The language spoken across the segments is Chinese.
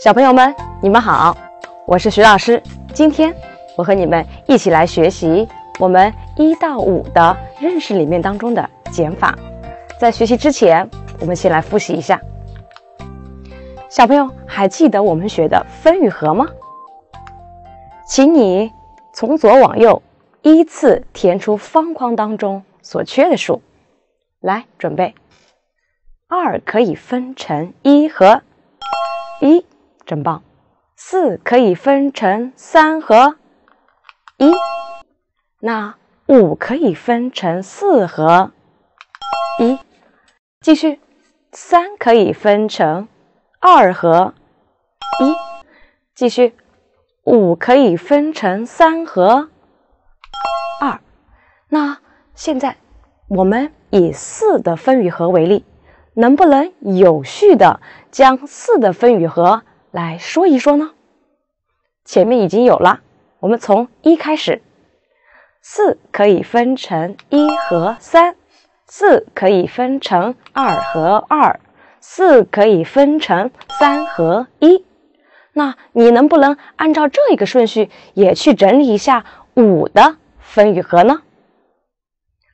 小朋友们，你们好，我是徐老师。今天我和你们一起来学习我们一到五的认识里面当中的减法。在学习之前，我们先来复习一下。小朋友还记得我们学的分与合吗？请你从左往右依次填出方框当中所缺的数。来，准备。二可以分成一和一。真棒！四可以分成三和一，那五可以分成四和一。继续，三可以分成二和一。继续，五可以分成三和二。那现在我们以四的分与合为例，能不能有序的将四的分与合？来说一说呢？前面已经有了，我们从一开始，四可以分成一和三，四可以分成二和二，四可以分成三和一。那你能不能按照这一个顺序也去整理一下五的分与和呢？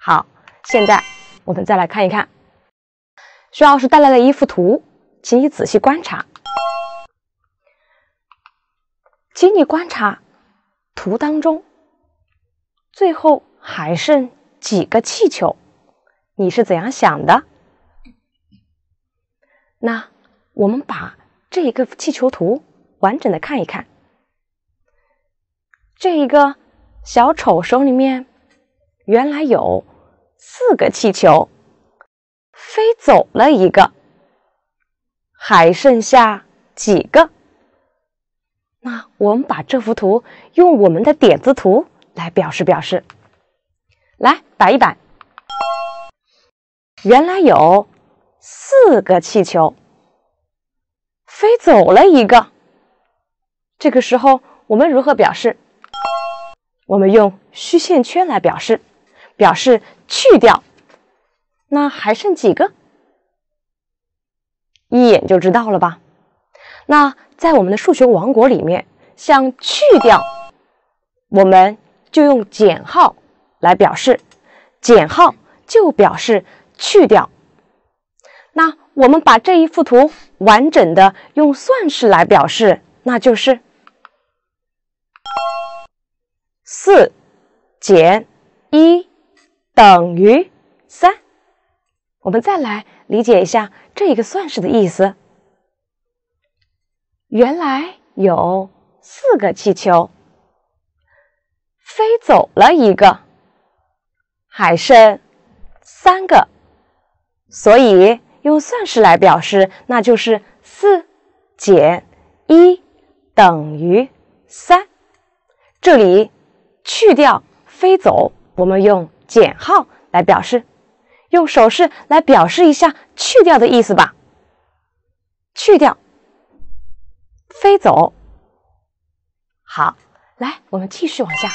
好，现在我们再来看一看，徐老师带来了一幅图，请你仔细观察。请你观察图当中，最后还剩几个气球？你是怎样想的？那我们把这一个气球图完整的看一看。这一个小丑手里面原来有四个气球，飞走了一个，还剩下几个？那我们把这幅图用我们的点子图来表示表示，来摆一摆。原来有四个气球，飞走了一个。这个时候我们如何表示？我们用虚线圈来表示，表示去掉。那还剩几个？一眼就知道了吧。那在我们的数学王国里面，像去掉，我们就用减号来表示，减号就表示去掉。那我们把这一幅图完整的用算式来表示，那就是四减一等于三。我们再来理解一下这一个算式的意思。原来有四个气球，飞走了一个，还剩三个，所以用算式来表示，那就是四减一等于三。这里去掉飞走，我们用减号来表示，用手势来表示一下去掉的意思吧，去掉。飞走，好，来，我们继续往下。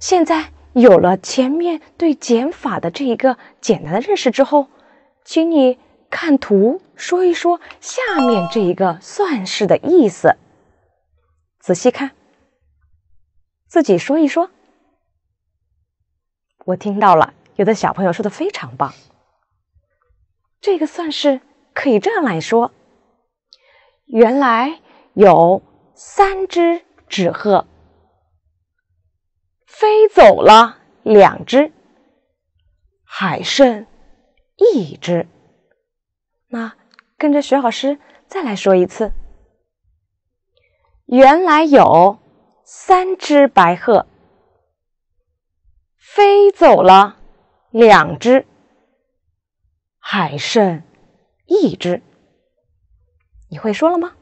现在有了前面对减法的这一个简单的认识之后，请你看图说一说下面这一个算式的意思。仔细看，自己说一说。我听到了，有的小朋友说的非常棒。这个算式可以这样来说。原来有三只纸鹤，飞走了两只，还剩一只。那跟着徐老师再来说一次：原来有三只白鹤，飞走了两只，还剩一只。你会说了吗？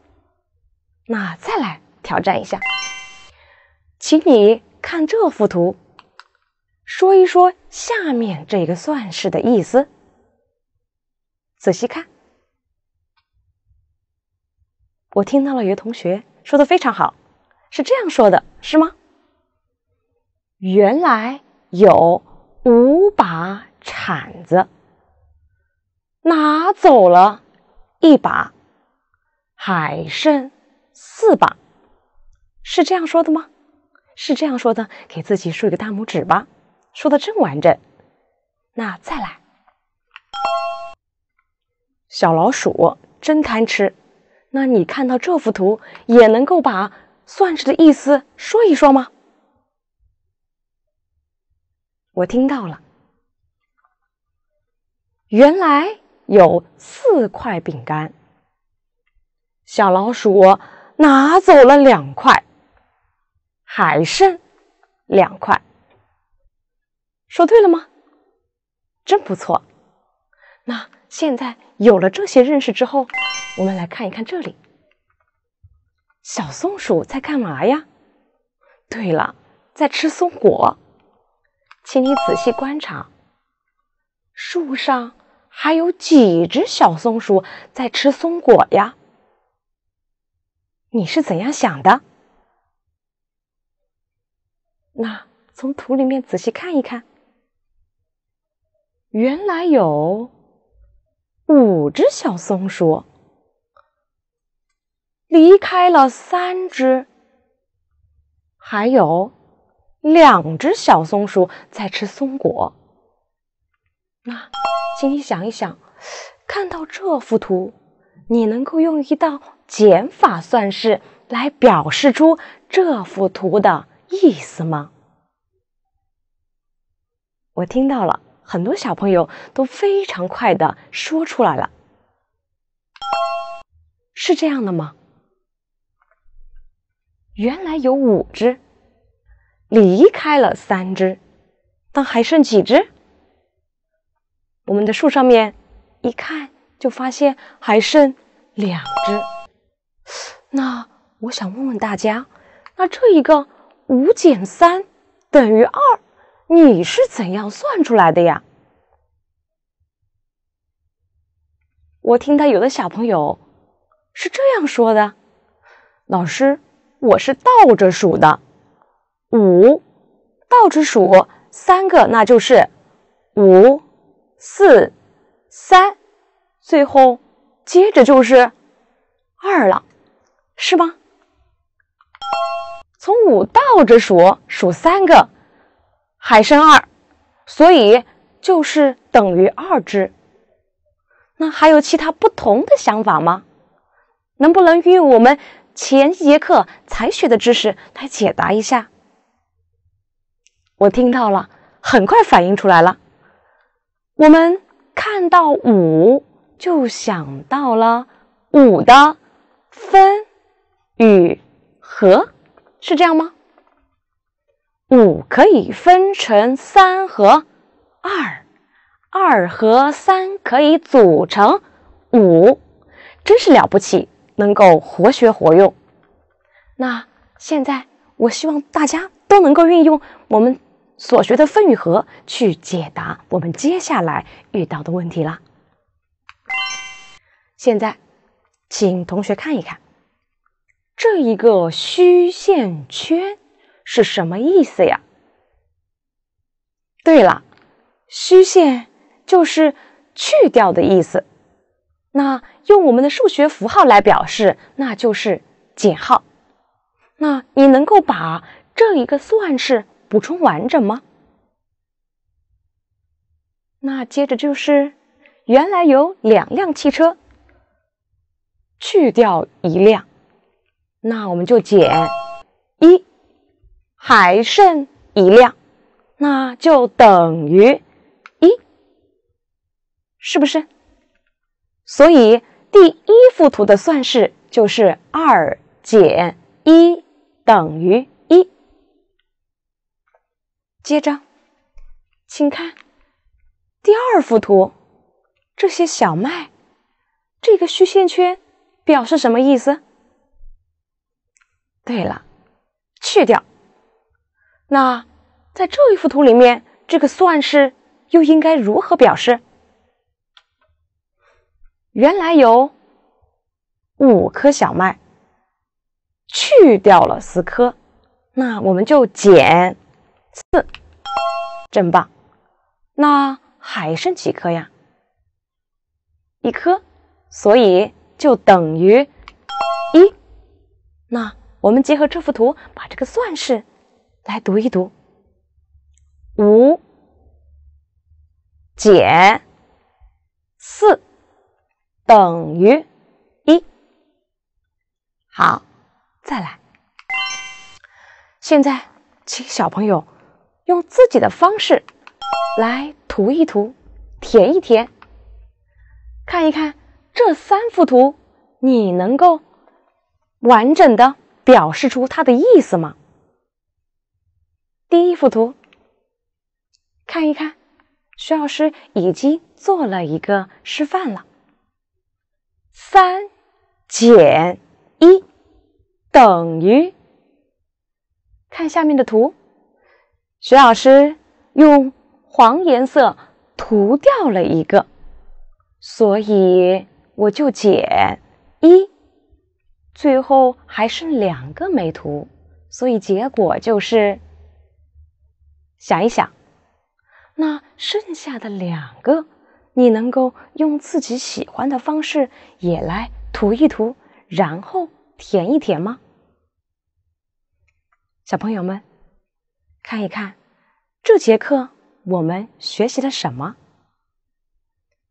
那再来挑战一下，请你看这幅图，说一说下面这个算式的意思。仔细看，我听到了一个同学说的非常好，是这样说的，是吗？原来有五把铲子，拿走了一把。还剩四把，是这样说的吗？是这样说的，给自己竖一个大拇指吧，说的真完整。那再来，小老鼠真贪吃。那你看到这幅图，也能够把算式的意思说一说吗？我听到了，原来有四块饼干。小老鼠拿走了两块，还剩两块。说对了吗？真不错。那现在有了这些认识之后，我们来看一看这里。小松鼠在干嘛呀？对了，在吃松果。请你仔细观察，树上还有几只小松鼠在吃松果呀？你是怎样想的？那从图里面仔细看一看，原来有五只小松鼠，离开了三只，还有两只小松鼠在吃松果。那，请你想一想，看到这幅图。你能够用一道减法算式来表示出这幅图的意思吗？我听到了，很多小朋友都非常快的说出来了，是这样的吗？原来有五只，离开了三只，但还剩几只？我们的树上面一看。就发现还剩两只。那我想问问大家，那这一个五减三等于二，你是怎样算出来的呀？我听到有的小朋友是这样说的：“老师，我是倒着数的，五倒着数三个，那就是五四三。”最后，接着就是二了，是吗？从五倒着数，数三个，还剩二，所以就是等于二只。那还有其他不同的想法吗？能不能用我们前一节课才学的知识来解答一下？我听到了，很快反应出来了。我们看到五。就想到了五的分与和，是这样吗？五可以分成三和二，二和三可以组成五，真是了不起，能够活学活用。那现在我希望大家都能够运用我们所学的分与和去解答我们接下来遇到的问题了。现在，请同学看一看，这一个虚线圈是什么意思呀？对了，虚线就是去掉的意思。那用我们的数学符号来表示，那就是减号。那你能够把这一个算式补充完整吗？那接着就是原来有两辆汽车。去掉一辆，那我们就减一，还剩一辆，那就等于一，是不是？所以第一幅图的算式就是二减一等于一。接着，请看第二幅图，这些小麦，这个虚线圈。表示什么意思？对了，去掉。那在这一幅图里面，这个算式又应该如何表示？原来有五颗小麦，去掉了四颗，那我们就减四，真棒。那还剩几颗呀？一颗。所以。就等于一。那我们结合这幅图，把这个算式来读一读：五减四等于一。好，再来。现在，请小朋友用自己的方式来涂一涂，填一填，看一看。这三幅图，你能够完整的表示出它的意思吗？第一幅图，看一看，徐老师已经做了一个示范了。三减一等于，看下面的图，徐老师用黄颜色涂掉了一个，所以。我就减一，最后还剩两个没涂，所以结果就是。想一想，那剩下的两个，你能够用自己喜欢的方式也来涂一涂，然后填一填吗？小朋友们，看一看，这节课我们学习了什么？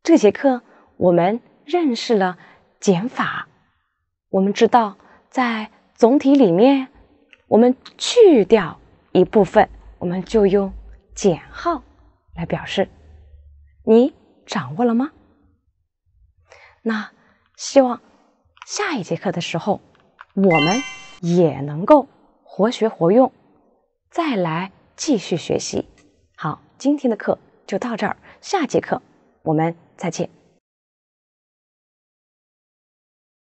这节课我们。认识了减法，我们知道在总体里面，我们去掉一部分，我们就用减号来表示。你掌握了吗？那希望下一节课的时候，我们也能够活学活用，再来继续学习。好，今天的课就到这儿，下节课我们再见。